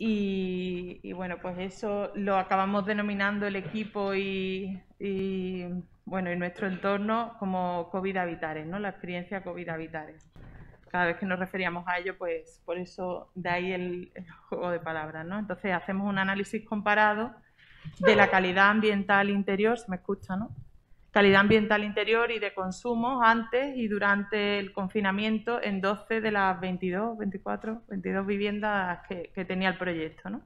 Y, bueno, pues eso lo acabamos denominando el equipo y, bueno, nuestro entorno como COVID Habitares, ¿no? La experiencia COVID Habitares. Cada vez que nos referíamos a ello, pues por eso de ahí el, el juego de palabras, ¿no? Entonces hacemos un análisis comparado de la calidad ambiental interior, se me escucha, ¿no? calidad ambiental interior y de consumo antes y durante el confinamiento en 12 de las 22, 24, 22 viviendas que, tenía el proyecto. ¿no?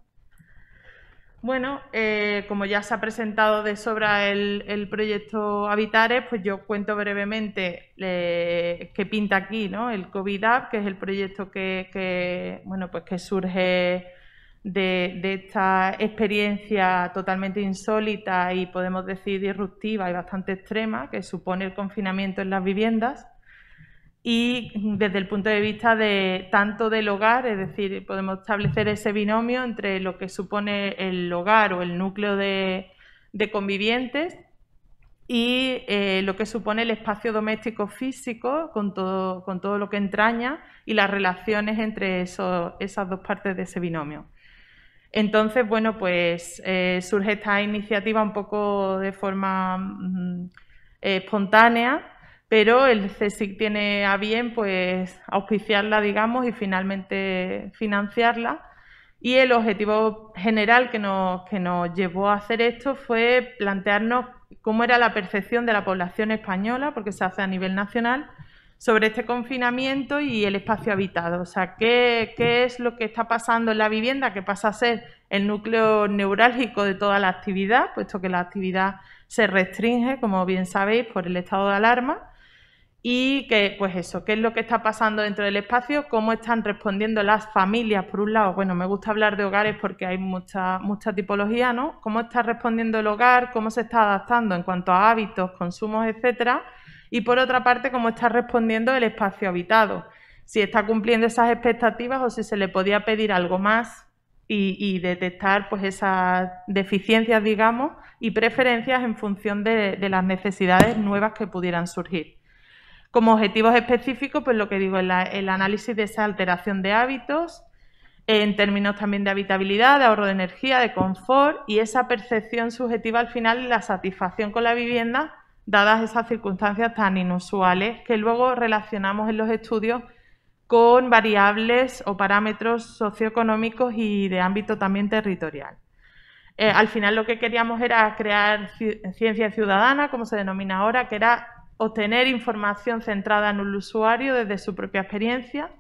Bueno, eh, como ya se ha presentado de sobra el, proyecto Habitares, pues yo cuento brevemente eh, qué pinta aquí, ¿no? El COVID que es el proyecto bueno, pues que surge de, esta experiencia totalmente insólita y podemos decir disruptiva y bastante extrema que supone el confinamiento en las viviendas y desde el punto de vista de tanto del hogar, es decir, podemos establecer ese binomio entre lo que supone el hogar o el núcleo de, convivientes y eh, lo que supone el espacio doméstico físico con todo, con todo lo que entraña y las relaciones entre esas dos partes de ese binomio. Entonces, bueno, pues eh, surge esta iniciativa un poco de forma mm, espontánea, pero el CSIC tiene a bien pues auspiciarla, digamos, y finalmente financiarla. Y el objetivo general que que nos llevó a hacer esto fue plantearnos cómo era la percepción de la población española, porque se hace a nivel nacional, sobre este confinamiento y el espacio habitado. O sea, ¿qué, es lo que está pasando en la vivienda, que pasa a ser el núcleo neurálgico de toda la actividad, puesto que la actividad se restringe, como bien sabéis, por el estado de alarma. Y que, pues eso, qué es lo que está pasando dentro del espacio, cómo están respondiendo las familias, por un lado, bueno, me gusta hablar de hogares porque hay mucha, mucha tipología, ¿no? Cómo está respondiendo el hogar, cómo se está adaptando en cuanto a hábitos, consumos, etcétera, y por otra parte cómo está respondiendo el espacio habitado, si está cumpliendo esas expectativas o si se le podía pedir algo más y, detectar pues esas deficiencias, digamos, y preferencias en función de, las necesidades nuevas que pudieran surgir. Como objetivos específicos, pues lo que digo, el, el análisis de esa alteración de hábitos, en términos también de habitabilidad, de ahorro de energía, de confort y esa percepción subjetiva al final, la satisfacción con la vivienda dadas esas circunstancias tan inusuales que luego relacionamos en los estudios con variables o parámetros socioeconómicos y de ámbito también territorial. Eh, al final lo que queríamos era crear ciencia ciudadana, como se denomina ahora, que era obtener información centrada en un usuario desde su propia experiencia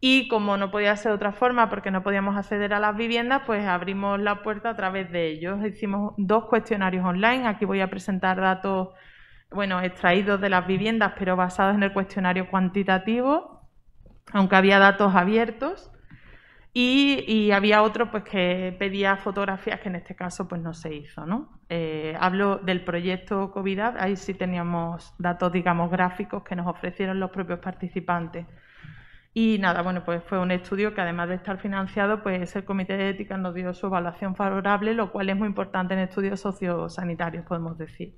y como no podía ser de otra forma, porque no podíamos acceder a las viviendas, pues abrimos la puerta a través de ellos. Hicimos dos cuestionarios online. Aquí voy a presentar datos, bueno, extraídos de las viviendas, pero basados en el cuestionario cuantitativo, aunque había datos abiertos. Y, había otro pues que pedía fotografías que en este caso pues no se hizo, eh, hablo del proyecto COVID, ahí sí teníamos datos, digamos, gráficos que nos ofrecieron los propios participantes. Y nada, bueno, pues fue un estudio que además de estar financiado, pues el Comité de Ética nos dio su evaluación favorable, lo cual es muy importante en estudios sociosanitarios, podemos decir.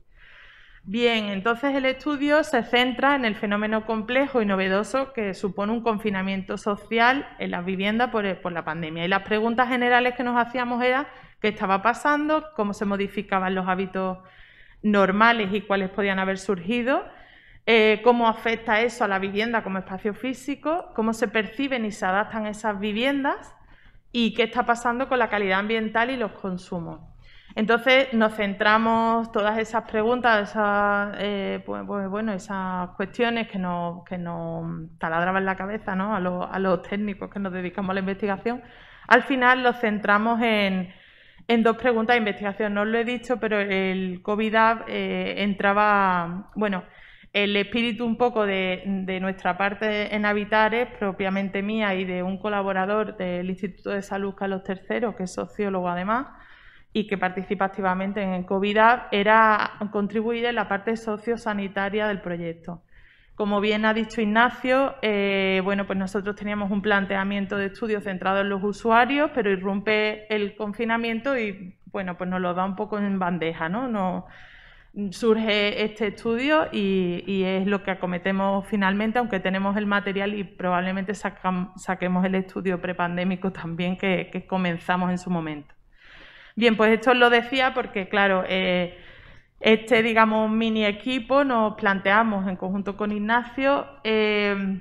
Bien, entonces el estudio se centra en el fenómeno complejo y novedoso que supone un confinamiento social en las viviendas por, por la pandemia. Y las preguntas generales que nos hacíamos eran qué estaba pasando, cómo se modificaban los hábitos normales y cuáles podían haber surgido eh, cómo afecta eso a la vivienda como espacio físico, cómo se perciben y se adaptan esas viviendas y qué está pasando con la calidad ambiental y los consumos. Entonces nos centramos todas esas preguntas, esas, eh, pues, pues, bueno, esas cuestiones que nos, taladraban la cabeza a, los, técnicos que nos dedicamos a la investigación, al final los centramos en, dos preguntas de investigación. No os lo he dicho, pero el COVID 19 eh, entraba, bueno, el espíritu un poco de, nuestra parte en Habitares, propiamente mía y de un colaborador del Instituto de Salud Carlos III, que es sociólogo además, y que participa activamente en el COVID, era contribuir en la parte sociosanitaria del proyecto. Como bien ha dicho Ignacio, eh, bueno, pues nosotros teníamos un planteamiento de estudio centrado en los usuarios, pero irrumpe el confinamiento y, bueno, pues nos lo da un poco en bandeja, ¿no? no surge este estudio y, es lo que acometemos finalmente, aunque tenemos el material y probablemente saquemos el estudio prepandémico también que, comenzamos en su momento. Bien, pues esto os lo decía porque, claro, eh, este, digamos, mini equipo nos planteamos en conjunto con Ignacio eh,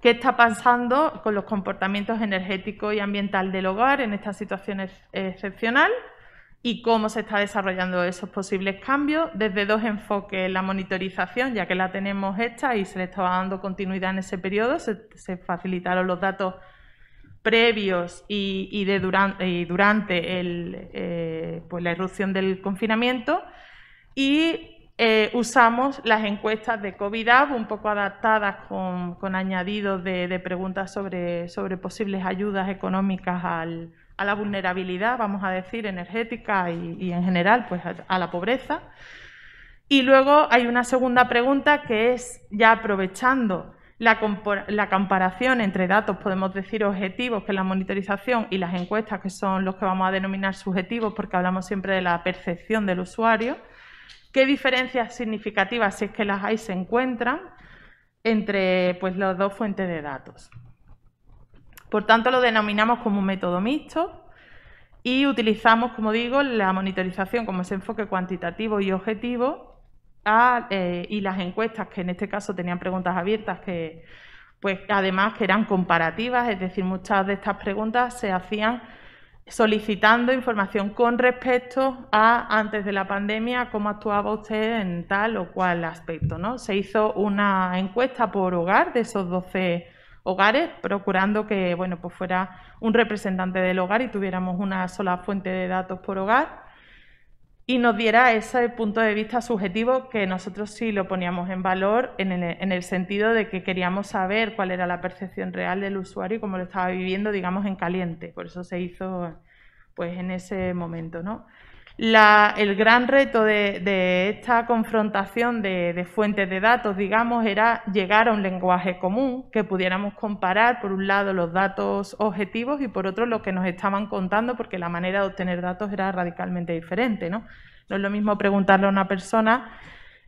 qué está pasando con los comportamientos energéticos y ambiental del hogar en esta situación excepcional y cómo se está desarrollando esos posibles cambios desde dos enfoques. La monitorización, ya que la tenemos hecha y se le estaba dando continuidad en ese periodo, se, facilitaron los datos previos y, durante, eh, pues la erupción del confinamiento y eh, usamos las encuestas de covid un poco adaptadas con, añadidos de, preguntas sobre, sobre posibles ayudas económicas al, a la vulnerabilidad, vamos a decir, energética y, en general pues, a, la pobreza. Y luego hay una segunda pregunta que es, ya aprovechando la, comparación entre datos, podemos decir objetivos, que es la monitorización, y las encuestas, que son los que vamos a denominar subjetivos, porque hablamos siempre de la percepción del usuario, qué diferencias significativas, si es que las hay, se encuentran entre pues, las dos fuentes de datos. Por tanto, lo denominamos como un método mixto y utilizamos, como digo, la monitorización como ese enfoque cuantitativo y objetivo eh, y las encuestas, que en este caso tenían preguntas abiertas, que pues además eran comparativas, es decir, muchas de estas preguntas se hacían solicitando información con respecto a antes de la pandemia, cómo actuaba usted en tal o cual aspecto. ¿no? Se hizo una encuesta por hogar de esos 12 hogares, procurando que bueno, pues fuera un representante del hogar y tuviéramos una sola fuente de datos por hogar y nos diera ese punto de vista subjetivo que nosotros sí lo poníamos en valor en el, sentido de que queríamos saber cuál era la percepción real del usuario y cómo lo estaba viviendo, digamos, en caliente. Por eso se hizo pues en ese momento, ¿no? el gran reto de, esta confrontación de, fuentes de datos, digamos, era llegar a un lenguaje común que pudiéramos comparar, por un lado, los datos objetivos y por otro, lo que nos estaban contando, porque la manera de obtener datos era radicalmente diferente. No, no es lo mismo preguntarle a una persona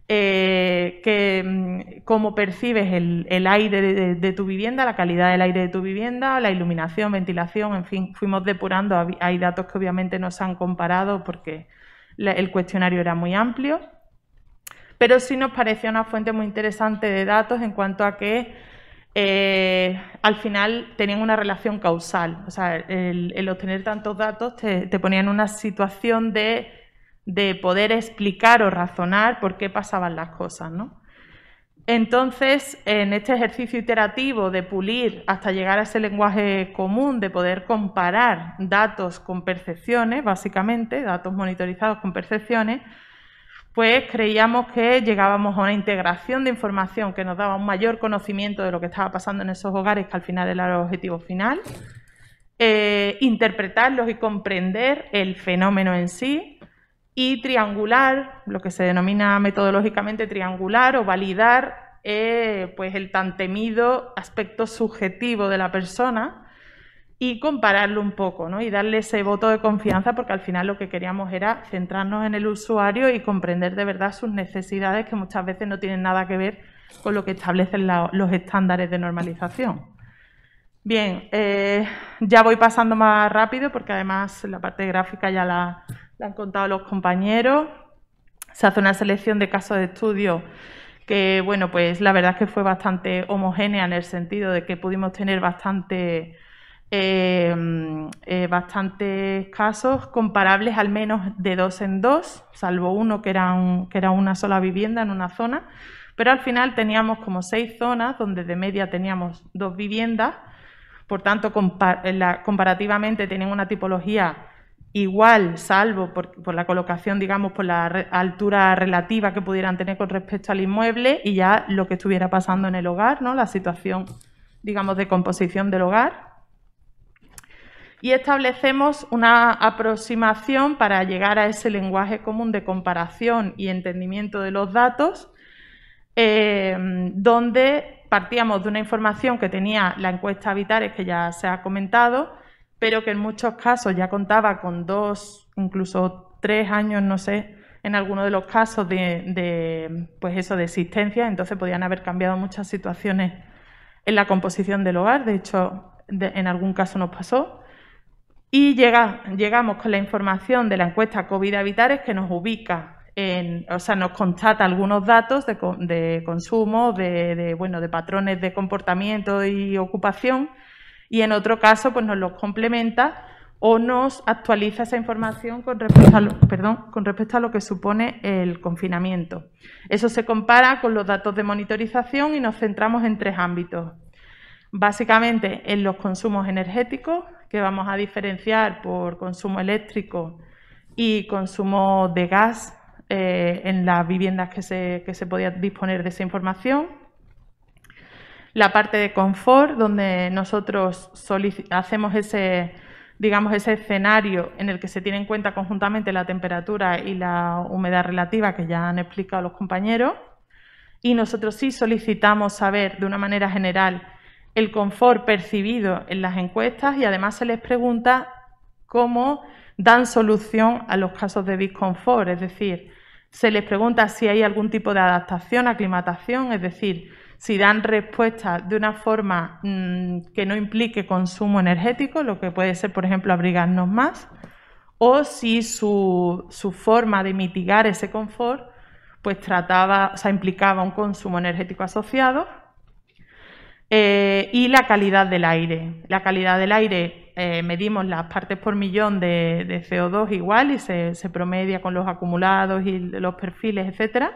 eh, que, mm, cómo percibes el, aire de, tu vivienda, la calidad del aire de tu vivienda, la iluminación, ventilación, en fin, fuimos depurando. Hay datos que obviamente no se han comparado porque el cuestionario era muy amplio, pero sí nos parecía una fuente muy interesante de datos en cuanto a que eh, al final tenían una relación causal. O sea, el, obtener tantos datos te, te ponía en una situación de de poder explicar o razonar por qué pasaban las cosas, ¿no? Entonces, en este ejercicio iterativo de pulir hasta llegar a ese lenguaje común, de poder comparar datos con percepciones, básicamente, datos monitorizados con percepciones, pues creíamos que llegábamos a una integración de información que nos daba un mayor conocimiento de lo que estaba pasando en esos hogares, que al final era el objetivo final, eh, interpretarlos y comprender el fenómeno en sí, y triangular, lo que se denomina metodológicamente triangular o validar eh, pues el tan temido aspecto subjetivo de la persona y compararlo un poco ¿no? y darle ese voto de confianza porque al final lo que queríamos era centrarnos en el usuario y comprender de verdad sus necesidades que muchas veces no tienen nada que ver con lo que establecen los estándares de normalización. Bien, eh, ya voy pasando más rápido porque además la parte gráfica ya la, la han contado los compañeros. Se hace una selección de casos de estudio que, bueno, pues la verdad es que fue bastante homogénea en el sentido de que pudimos tener bastante, eh, eh, bastantes casos comparables al menos de dos en dos, salvo uno que era, que era una sola vivienda en una zona. Pero al final teníamos como seis zonas donde de media teníamos dos viviendas, por tanto, comparativamente tienen una tipología igual, salvo por, la colocación, digamos, por la altura relativa que pudieran tener con respecto al inmueble y ya lo que estuviera pasando en el hogar, ¿no? la situación, digamos, de composición del hogar. Y establecemos una aproximación para llegar a ese lenguaje común de comparación y entendimiento de los datos, eh, donde partíamos de una información que tenía la encuesta Habitares, que ya se ha comentado, pero que en muchos casos ya contaba con dos, incluso tres años, no sé, en alguno de los casos de, pues eso, de existencia, entonces podían haber cambiado muchas situaciones en la composición del hogar, de hecho, en algún caso nos pasó. Y llegamos con la información de la encuesta COVID Habitares que nos ubica, en, o sea, nos constata algunos datos de, de consumo, de, bueno, de patrones de comportamiento y ocupación, y en otro caso pues nos los complementa o nos actualiza esa información con respecto, a lo, que supone el confinamiento. Eso se compara con los datos de monitorización y nos centramos en tres ámbitos. Básicamente en los consumos energéticos, que vamos a diferenciar por consumo eléctrico y consumo de gas eh, en las viviendas que se, que se podía disponer de esa información la parte de confort, donde nosotros hacemos ese, digamos, ese escenario en el que se tiene en cuenta conjuntamente la temperatura y la humedad relativa, que ya han explicado los compañeros. Y nosotros sí solicitamos saber, de una manera general, el confort percibido en las encuestas y además se les pregunta cómo dan solución a los casos de disconfort, es decir, se les pregunta si hay algún tipo de adaptación, aclimatación, es decir, si dan respuestas de una forma mm, que no implique consumo energético, lo que puede ser, por ejemplo, abrigarnos más, o si su, forma de mitigar ese confort pues trataba, o sea, implicaba un consumo energético asociado eh, y la calidad del aire. La calidad del aire eh, medimos las partes por millón de, CO2 igual y se, se, promedia con los acumulados y los perfiles, etc.,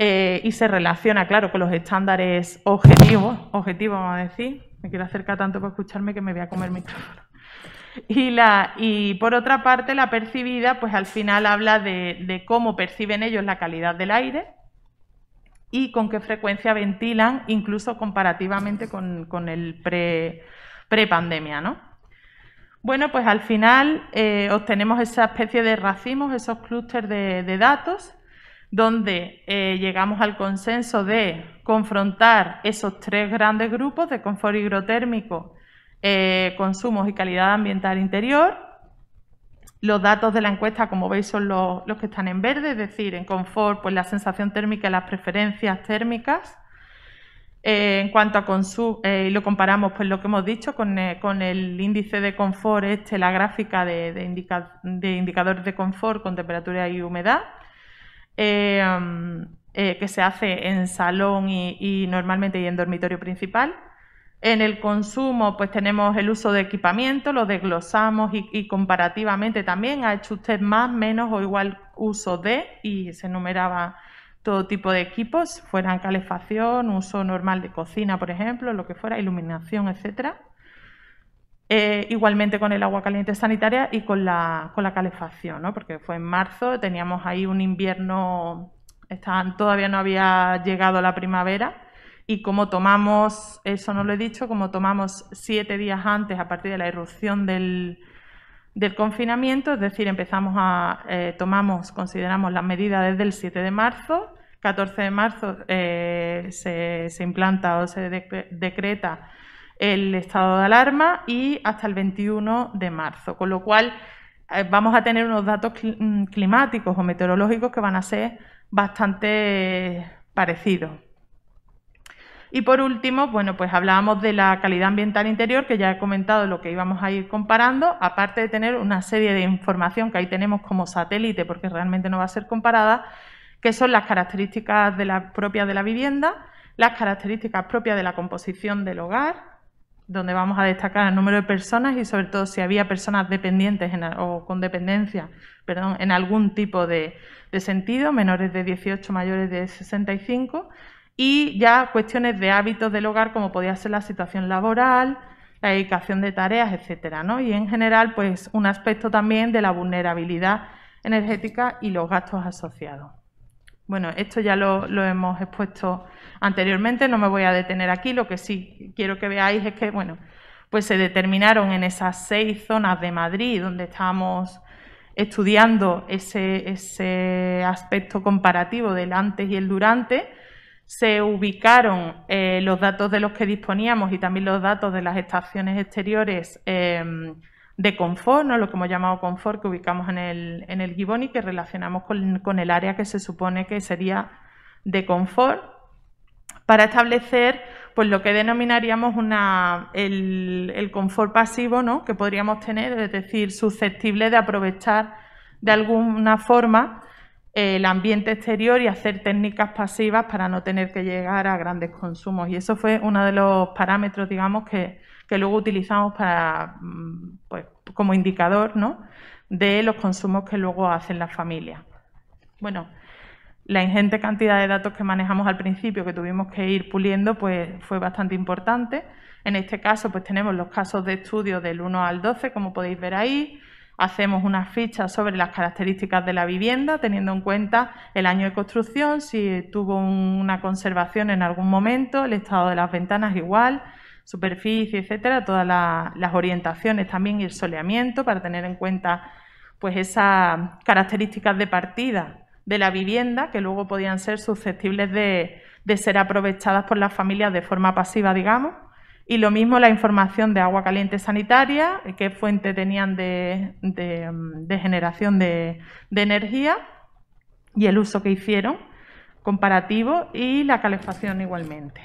eh, y se relaciona, claro, con los estándares objetivos, objetivos vamos a decir, me quiero acercar tanto para escucharme que me voy a comer mi micrófono. Y, la, y por otra parte, la percibida, pues al final habla de, cómo perciben ellos la calidad del aire y con qué frecuencia ventilan, incluso comparativamente con, el pre-pandemia, pre pandemia no Bueno, pues al final eh, obtenemos esa especie de racimos, esos clústeres de, datos, donde eh, llegamos al consenso de confrontar esos tres grandes grupos de confort hidrotérmico, eh, consumos y calidad ambiental interior. Los datos de la encuesta, como veis, son los, que están en verde, es decir, en confort, pues la sensación térmica y las preferencias térmicas. Eh, en cuanto a consumo, y lo comparamos, pues lo que hemos dicho con, el índice de confort, este, la gráfica de indicadores de confort con temperatura y humedad. Eh, eh, que se hace en salón y, normalmente y en dormitorio principal. En el consumo, pues tenemos el uso de equipamiento, lo desglosamos y, y comparativamente también ha hecho usted más, menos o igual uso de, y se enumeraba todo tipo de equipos, fueran calefacción, uso normal de cocina, por ejemplo, lo que fuera, iluminación, etcétera. Eh, igualmente con el agua caliente sanitaria y con la, con la calefacción, ¿no? porque fue en marzo, teníamos ahí un invierno, estaban, todavía no había llegado la primavera y como tomamos, eso no lo he dicho, como tomamos siete días antes a partir de la irrupción del, confinamiento, es decir, empezamos a, eh, tomamos, consideramos las medidas desde el 7 de marzo, 14 de marzo eh, se, se, implanta o se decreta el estado de alarma y hasta el 21 de marzo, con lo cual eh, vamos a tener unos datos mm, climáticos o meteorológicos que van a ser bastante parecidos. Y por último, bueno, pues hablábamos de la calidad ambiental interior, que ya he comentado lo que íbamos a ir comparando, aparte de tener una serie de información que ahí tenemos como satélite, porque realmente no va a ser comparada, que son las características propias de la vivienda, las características propias de la composición del hogar, donde vamos a destacar el número de personas y sobre todo si había personas dependientes o con dependencia perdón, en algún tipo de, sentido, menores de 18, mayores de 65, y ya cuestiones de hábitos del hogar como podía ser la situación laboral, la dedicación de tareas, etcétera, ¿no? Y en general, pues un aspecto también de la vulnerabilidad energética y los gastos asociados. Bueno, esto ya lo, hemos expuesto anteriormente, no me voy a detener aquí, lo que sí quiero que veáis es que, bueno, pues se determinaron en esas seis zonas de Madrid donde estábamos estudiando ese, aspecto comparativo del antes y el durante, se ubicaron eh, los datos de los que disponíamos y también los datos de las estaciones exteriores. Em, de confort, ¿no? lo que hemos llamado confort, que ubicamos en el, en el gibón y que relacionamos con, el área que se supone que sería de confort, para establecer pues lo que denominaríamos una, el, confort pasivo ¿no? que podríamos tener, es decir, susceptible de aprovechar de alguna forma eh, el ambiente exterior y hacer técnicas pasivas para no tener que llegar a grandes consumos. Y eso fue uno de los parámetros, digamos, que, que luego utilizamos para, mm, pues, como indicador ¿no? de los consumos que luego hacen las familias. Bueno, la ingente cantidad de datos que manejamos al principio, que tuvimos que ir puliendo, pues fue bastante importante. En este caso, pues tenemos los casos de estudio del 1 al 12, como podéis ver ahí. Hacemos una ficha sobre las características de la vivienda, teniendo en cuenta el año de construcción, si tuvo una conservación en algún momento, el estado de las ventanas igual, superficie, etcétera, todas las orientaciones, también y el soleamiento para tener en cuenta pues esas características de partida de la vivienda que luego podían ser susceptibles de, ser aprovechadas por las familias de forma pasiva, digamos. Y lo mismo la información de agua caliente sanitaria, qué fuente tenían de, generación de, energía y el uso que hicieron, comparativo, y la calefacción igualmente.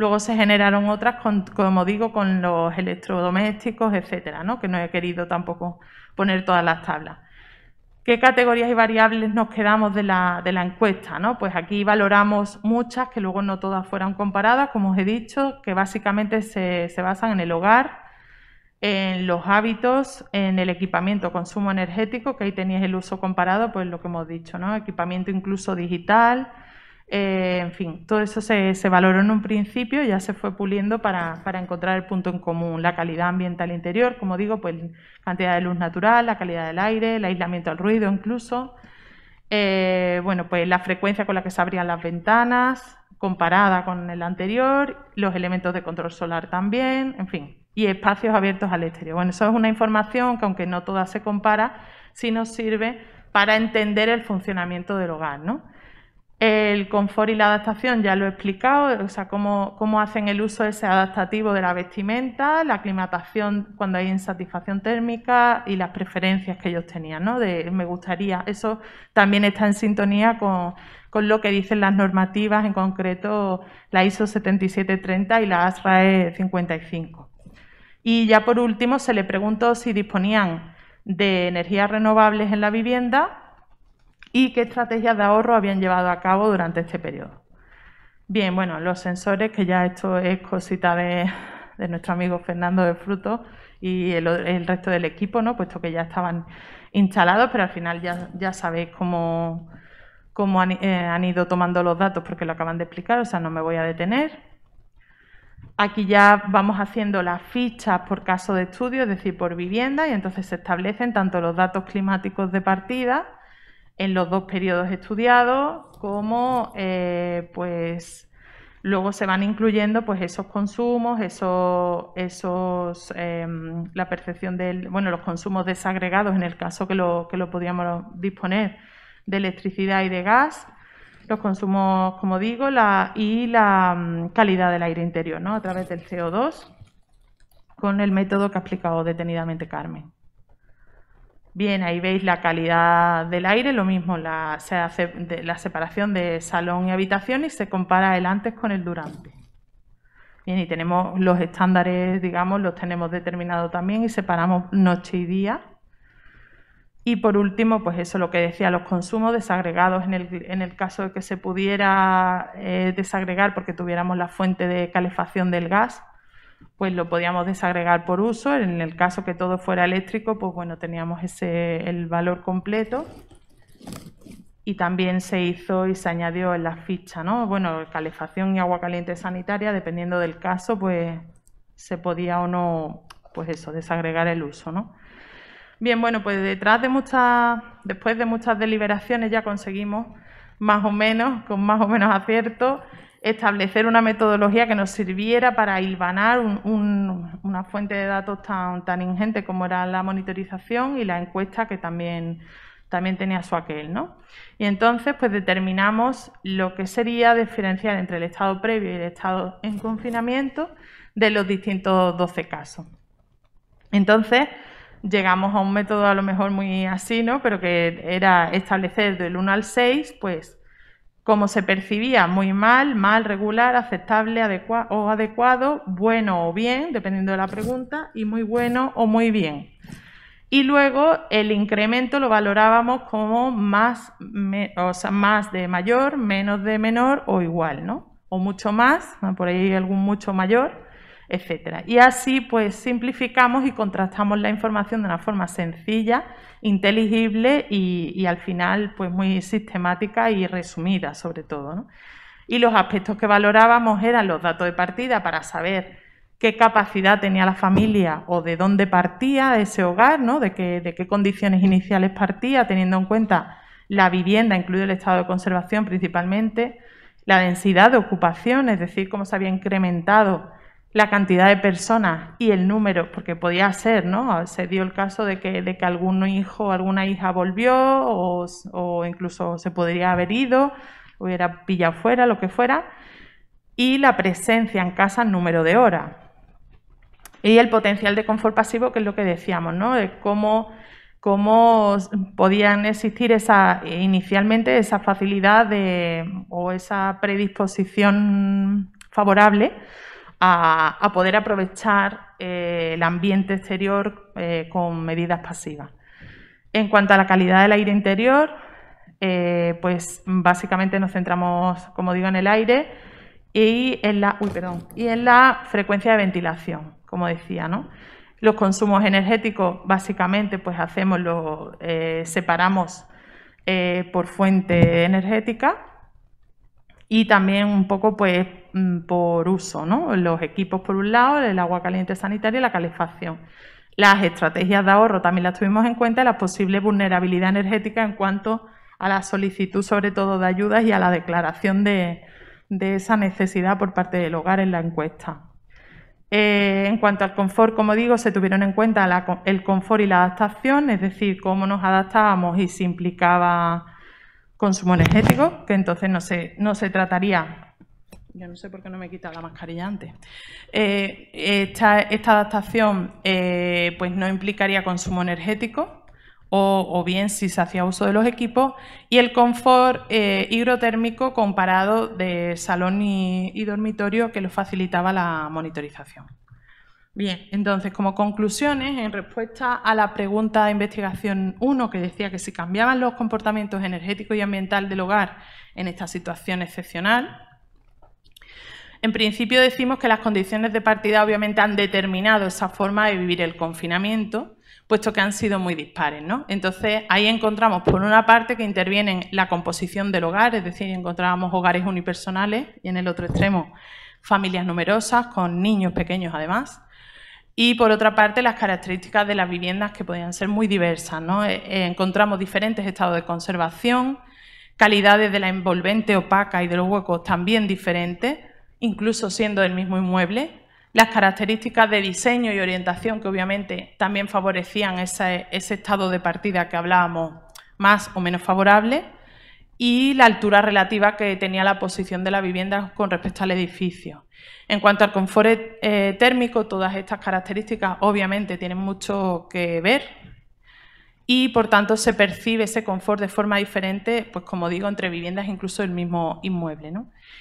Luego se generaron otras, como digo, con los electrodomésticos, etcétera, que no he querido tampoco poner todas las tablas. ¿Qué categorías y variables nos quedamos de la, encuesta? Pues aquí valoramos muchas, que luego no todas fueron comparadas, como os he dicho, que básicamente se, basan en el hogar, en los hábitos, en el equipamiento, consumo energético, que ahí tenéis el uso comparado, pues lo que hemos dicho, equipamiento incluso digital, eh, en fin, todo eso se, valoró en un principio, ya se fue puliendo para, encontrar el punto en común, la calidad ambiental interior, como digo, pues cantidad de luz natural, la calidad del aire, el aislamiento al ruido incluso, eh, bueno, pues la frecuencia con la que se abrían las ventanas, comparada con el anterior, los elementos de control solar también, en fin, y espacios abiertos al exterior. Bueno, eso es una información que aunque no toda se compara, sí nos sirve para entender el funcionamiento del hogar, ¿no? El confort y la adaptación ya lo he explicado, o sea, cómo, hacen el uso ese adaptativo de la vestimenta, la aclimatación cuando hay insatisfacción térmica y las preferencias que ellos tenían, ¿no? De me gustaría. Eso también está en sintonía con, con lo que dicen las normativas, en concreto la ISO 7730 y la ASRAE 55. Y ya por último se le preguntó si disponían de energías renovables en la vivienda y qué estrategias de ahorro habían llevado a cabo durante este periodo. Bien, bueno, los sensores, que ya esto es cosita de, nuestro amigo Fernando de Fruto y el, resto del equipo, ¿no? puesto que ya estaban instalados, pero al final ya, sabéis cómo, cómo eh, han ido tomando los datos porque lo acaban de explicar, o sea, no me voy a detener. Aquí ya vamos haciendo las fichas por caso de estudio, es decir, por vivienda, y entonces se establecen tanto los datos climáticos de partida en los dos periodos estudiados, como eh, pues luego se van incluyendo pues esos consumos, esos, esos em, la percepción del, bueno, los consumos desagregados en el caso que lo, que lo podíamos disponer de electricidad y de gas, los consumos, como digo, la, y la mm, calidad del aire interior, ¿no? A través del CO2, con el método que ha explicado detenidamente Carmen. Bien, ahí veis la calidad del aire, lo mismo la, se hace la separación de salón y habitación y se compara el antes con el durante. Bien, y tenemos los estándares, digamos, los tenemos determinados también y separamos noche y día. Y por último, pues eso lo que decía, los consumos desagregados en el, en el caso de que se pudiera eh, desagregar porque tuviéramos la fuente de calefacción del gas pues lo podíamos desagregar por uso. En el caso que todo fuera eléctrico, pues bueno, teníamos ese, el valor completo. Y también se hizo y se añadió en la ficha, ¿no? Bueno, calefacción y agua caliente sanitaria, dependiendo del caso, pues se podía o no, pues eso, desagregar el uso, ¿no? Bien, bueno, pues detrás de muchas, después de muchas deliberaciones ya conseguimos más o menos, con más o menos acierto, establecer una metodología que nos sirviera para hilvanar una fuente de datos tan, tan, ingente como era la monitorización y la encuesta que también, también tenía su aquel. ¿no? Y entonces pues determinamos lo que sería diferenciar entre el estado previo y el estado en confinamiento de los distintos 12 casos. Entonces, llegamos a un método a lo mejor muy así, ¿no? Pero que era establecer del 1 al 6, pues como se percibía, muy mal, mal, regular, aceptable o adecuado, bueno o bien, dependiendo de la pregunta, y muy bueno o muy bien. Y luego el incremento lo valorábamos como más, más de mayor, menos de menor o igual, ¿no? O mucho más, por ahí algún mucho mayor Etcétera. Y así pues simplificamos y contrastamos la información de una forma sencilla, inteligible y, al final pues muy sistemática y resumida sobre todo. Y los aspectos que valorábamos eran los datos de partida para saber qué capacidad tenía la familia o de dónde partía ese hogar, ¿no? de qué condiciones iniciales partía, teniendo en cuenta la vivienda, incluido el estado de conservación principalmente, la densidad de ocupación, es decir, cómo se había incrementado la cantidad de personas y el número, porque podía ser, ¿no? Se dio el caso de que, de que algún hijo o alguna hija volvió o, incluso se podría haber ido, hubiera pillado fuera, lo que fuera, y la presencia en casa el número de horas. Y el potencial de confort pasivo, que es lo que decíamos, ¿no? De cómo, cómo podían existir esa, inicialmente esa facilidad o esa predisposición favorable a, poder aprovechar eh, el ambiente exterior eh, con medidas pasivas. En cuanto a la calidad del aire interior, eh, pues básicamente nos centramos, como digo, en el aire y en la, perdón, y en la frecuencia de ventilación, como decía, Los consumos energéticos, básicamente, pues hacemos, los separamos por fuente energética y también un poco pues mm, por uso, Los equipos por un lado, el agua caliente sanitaria y la calefacción. Las estrategias de ahorro también las tuvimos en cuenta, la posible vulnerabilidad energética en cuanto a la solicitud sobre todo de ayudas y a la declaración de, esa necesidad por parte del hogar en la encuesta. Eh, en cuanto al confort, como digo, se tuvieron en cuenta el confort y la adaptación, es decir, cómo nos adaptábamos y si implicaba consumo energético, que entonces no se, no se trataría yo no sé por qué no me he quitado la mascarilla antes. Eh, esta, adaptación eh, pues no implicaría consumo energético, o, bien si se hacía uso de los equipos, y el confort eh, hidrotérmico comparado de salón y dormitorio que lo facilitaba la monitorización. Bien, entonces como conclusiones, en respuesta a la pregunta de investigación 1 que decía que si cambiaban los comportamientos energéticos y ambiental del hogar en esta situación excepcional, en principio decimos que las condiciones de partida obviamente han determinado esa forma de vivir el confinamiento, puesto que han sido muy dispares. ¿no? Entonces ahí encontramos por una parte que interviene la composición del hogar, es decir, encontrábamos hogares unipersonales y en el otro extremo familias numerosas con niños pequeños además y por otra parte las características de las viviendas que podían ser muy diversas. ¿no? Eh, eh, encontramos diferentes estados de conservación, calidades de la envolvente opaca y de los huecos también diferentes, incluso siendo del mismo inmueble, las características de diseño y orientación que obviamente también favorecían ese estado de partida que hablábamos más o menos favorable, y la altura relativa que tenía la posición de la vivienda con respecto al edificio. En cuanto al confort eh, térmico, todas estas características obviamente tienen mucho que ver y por tanto se percibe ese confort de forma diferente, pues como digo, entre viviendas e incluso el mismo inmueble.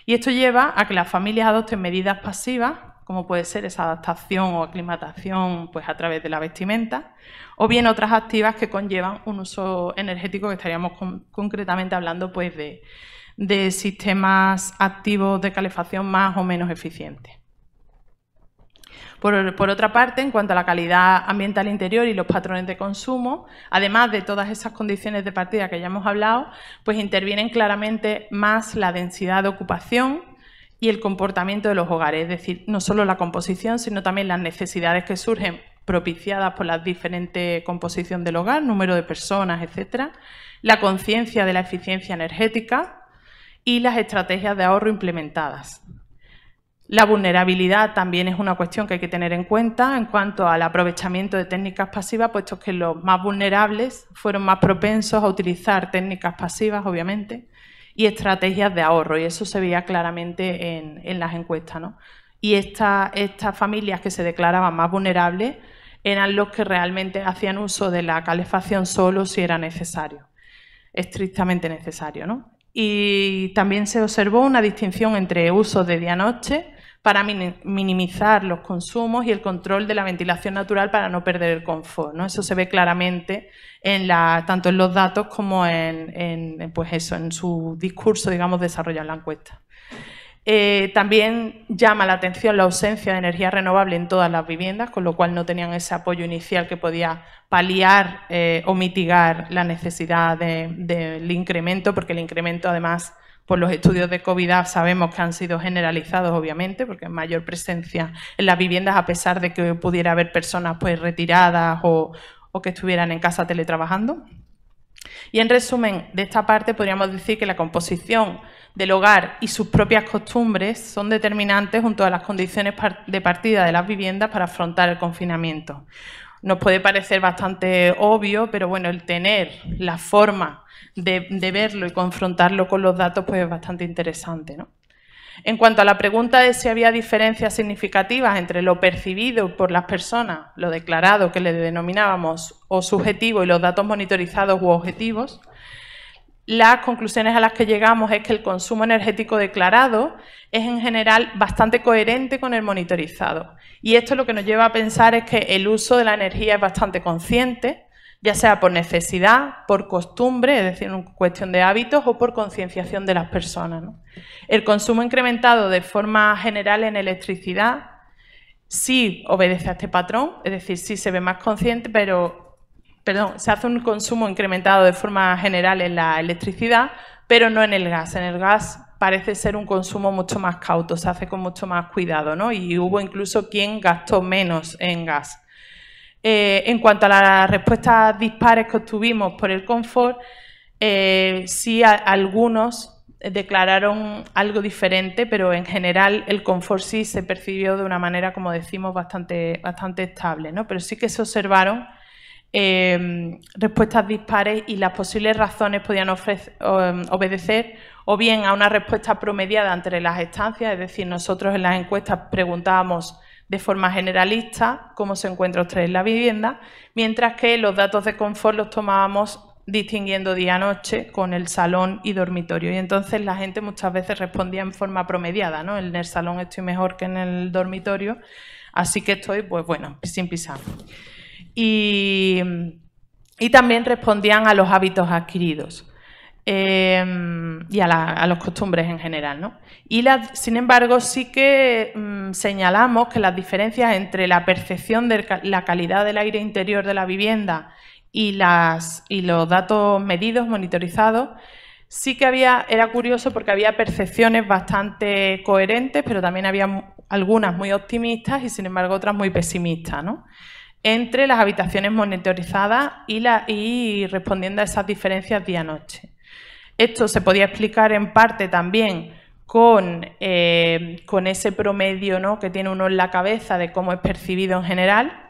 Y esto lleva a que las familias adopten medidas pasivas como puede ser esa adaptación o aclimatación pues, a través de la vestimenta, o bien otras activas que conllevan un uso energético, que estaríamos concretamente hablando pues, de, sistemas activos de calefacción más o menos eficientes. Por, por, otra parte, en cuanto a la calidad ambiental interior y los patrones de consumo, además de todas esas condiciones de partida que ya hemos hablado, pues intervienen claramente más la densidad de ocupación, y el comportamiento de los hogares, es decir, no solo la composición, sino también las necesidades que surgen propiciadas por la diferente composición del hogar, número de personas, etcétera, la conciencia de la eficiencia energética y las estrategias de ahorro implementadas. La vulnerabilidad también es una cuestión que hay que tener en cuenta en cuanto al aprovechamiento de técnicas pasivas, puesto que los más vulnerables fueron más propensos a utilizar técnicas pasivas, obviamente, y estrategias de ahorro, y eso se veía claramente en, las encuestas. Y estas familias que se declaraban más vulnerables eran los que realmente hacían uso de la calefacción solo si era necesario, estrictamente necesario. ¿no? Y también se observó una distinción entre usos de día-noche para minimizar los consumos y el control de la ventilación natural para no perder el confort. ¿no? Eso se ve claramente tanto en los datos como en, pues eso, en su discurso digamos, desarrollado la encuesta. Eh, también llama la atención la ausencia de energía renovable en todas las viviendas, con lo cual no tenían ese apoyo inicial que podía paliar eh, o mitigar la necesidad del incremento, porque el incremento además por los estudios de COVID sabemos que han sido generalizados, obviamente, porque hay mayor presencia en las viviendas, a pesar de que pudiera haber personas pues, retiradas o que estuvieran en casa teletrabajando. Y en resumen, de esta parte podríamos decir que la composición del hogar y sus propias costumbres son determinantes junto a las condiciones de partida de las viviendas para afrontar el confinamiento nos puede parecer bastante obvio, pero bueno, el tener la forma de, verlo y confrontarlo con los datos pues es bastante interesante. ¿no? En cuanto a la pregunta de si había diferencias significativas entre lo percibido por las personas, lo declarado que le denominábamos o subjetivo y los datos monitorizados u objetivos, las conclusiones a las que llegamos es que el consumo energético declarado es en general bastante coherente con el monitorizado. Y esto lo que nos lleva a pensar es que el uso de la energía es bastante consciente, ya sea por necesidad, por costumbre, es decir, en cuestión de hábitos o por concienciación de las personas. El consumo incrementado de forma general en electricidad sí obedece a este patrón, es decir, sí se ve más consciente, pero perdón, se hace un consumo incrementado de forma general en la electricidad, pero no en el gas. En el gas parece ser un consumo mucho más cauto, se hace con mucho más cuidado, ¿no? Y hubo incluso quien gastó menos en gas. Eh, en cuanto a las respuestas dispares que obtuvimos por el confort, eh, sí algunos declararon algo diferente, pero en general el confort sí se percibió de una manera, como decimos, bastante, bastante estable, Pero sí que se observaron Em, respuestas dispares y las posibles razones podían em, obedecer o bien a una respuesta promediada entre las estancias, es decir, nosotros en las encuestas preguntábamos de forma generalista cómo se encuentra usted en la vivienda, mientras que los datos de confort los tomábamos distinguiendo día-noche con el salón y dormitorio. Y entonces la gente muchas veces respondía en forma promediada, ¿no? En el salón estoy mejor que en el dormitorio, así que estoy, pues bueno, sin pisar y, también respondían a los hábitos adquiridos. Em, y a, las los costumbres en general. ¿no? Y sin embargo, sí que mm, señalamos que las diferencias entre la percepción de la calidad del aire interior de la vivienda y, las, y los datos medidos, monitorizados, sí que había, era curioso porque había percepciones bastante coherentes, pero también había algunas muy optimistas y sin embargo otras muy pesimistas. ¿no? entre las habitaciones monitorizadas y, respondiendo a esas diferencias día-noche. Esto se podía explicar en parte también eh, con, ese promedio ¿no? que tiene uno en la cabeza de cómo es percibido en general.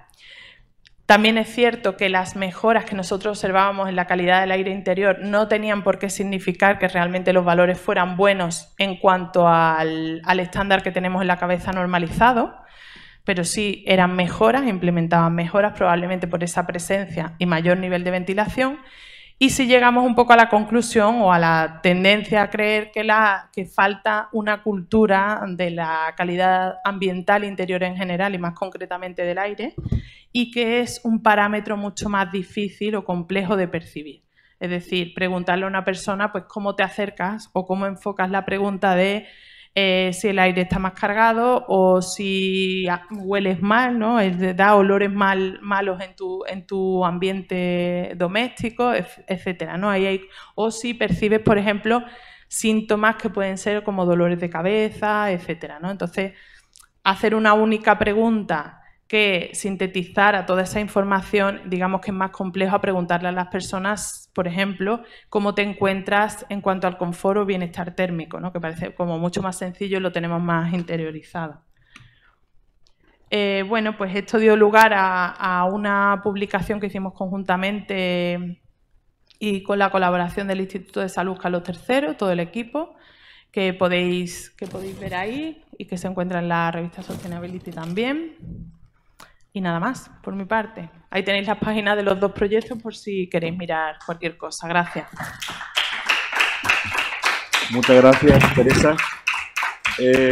También es cierto que las mejoras que nosotros observábamos en la calidad del aire interior no tenían por qué significar que realmente los valores fueran buenos en cuanto al estándar que tenemos en la cabeza normalizado pero sí eran mejoras, implementaban mejoras probablemente por esa presencia y mayor nivel de ventilación. Y si llegamos un poco a la conclusión o a la tendencia a creer que, la, que falta una cultura de la calidad ambiental interior en general y más concretamente del aire, y que es un parámetro mucho más difícil o complejo de percibir. Es decir, preguntarle a una persona, pues, cómo te acercas o cómo enfocas la pregunta de eh, si el aire está más cargado o si ah, hueles mal, ¿no? da olores malos en tu, ambiente doméstico, etcétera, ¿no? o si percibes, por ejemplo, síntomas que pueden ser como dolores de cabeza, etcétera, ¿no? Entonces, hacer una única pregunta que sintetizar a toda esa información, digamos que es más complejo a preguntarle a las personas, por ejemplo, cómo te encuentras en cuanto al confort o bienestar térmico, ¿no? que parece como mucho más sencillo y lo tenemos más interiorizado. Eh, bueno, pues esto dio lugar a, una publicación que hicimos conjuntamente y con la colaboración del Instituto de Salud Carlos III, todo el equipo, que podéis, que podéis ver ahí y que se encuentra en la revista Sustainability también. Y nada más, por mi parte. Ahí tenéis las páginas de los dos proyectos por si queréis mirar cualquier cosa. Gracias. Muchas gracias, Teresa. Eh,